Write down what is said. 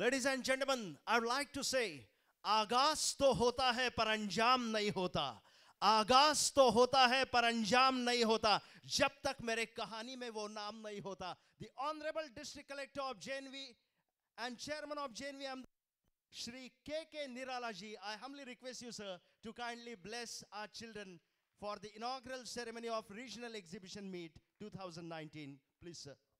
Ladies and gentlemen I would like to say आगाज तो होता है पर अंजाम नहीं होता आगाज तो होता है पर अंजाम नहीं होता जब तक मेरे कहानी में वो नाम नहीं होता the honourable district collector of JNV and chairman of JNV M Shri K K Nirala ji I humbly request you sir to kindly bless our children for the inaugural ceremony of Regional Exhibition Meet 2019. Please sir